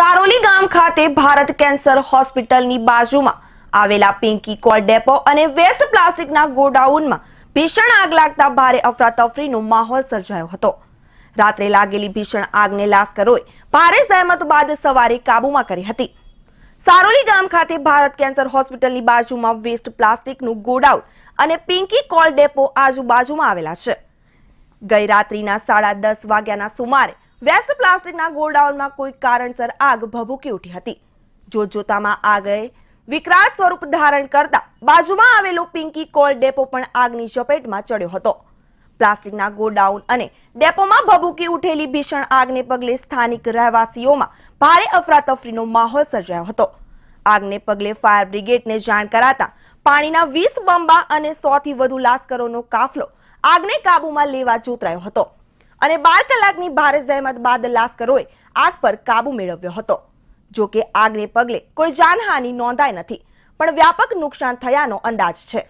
સારોલી ગામ ખાતે ભારત કેન્સર હોસ્પિટલની બાજુમાં આવેલા પિંકી કોલ ડેપો અને વેસ્ટ પ્લાસ્ટિકના ગોડાઉનમાં ભીષણ આગ લાગતા ભારે અફરાતફરીનો માહોલ સર્જાયો હતો રાત્રે લાગેલી ભીષણ આગને લાશ્કરોએ ભારે સહેમત બાદ સવારે કાબૂમાં કરી હતી સારોલી ગામ ખાતે ભારત કેન્સર હોસ્પિટલની બાજુમાં વેસ્ટ પ્લાસ્ટિકનું ગોડાઉન અને પિંકી કોલ ડેપો આજુબાજુમાં આવેલા છે ગઈ રાત્રિના સાડા દસ વાગ્યાના સુમારે વ્યસ્ત પ્લાસ્ટિકના ગોડાઉનમાં કોઈ કારણસર આગ ભભૂકી ઉઠી હતી જોતજોતામાં આગળ વિકરાળ સ્વરૂપ ધારણ કરતા બાજુમાં આવેલો પિંકી કોલ ડેપો પણ આગની ઝપેટમાં ચડ્યો હતો પ્લાસ્ટિકના ગોડાઉન અને ડેપોમાં ભભૂકી ઉઠેલી ભીષણ આગને પગલે સ્થાનિક રહેવાસીઓમાં ભારે અફરાતફરીનો માહોલ સર્જાયો હતો આગને પગલે ફાયર બ્રિગેડને જાણ કરાતા પાણીના વીસ બંબા અને સોથી વધુ લાશ્કરોનો કાફલો આગને કાબુમાં લેવા જોતરાયો હતો અને બાર કલાકની ભારે જહેમત બાદ લાસ્કરોએ આગ પર કાબુ મેળવ્યો હતો જો કે આગને પગલે કોઈ જાનહાની નોંધાઈ નથી પણ વ્યાપક નુકસાન થયાનો અંદાજ છે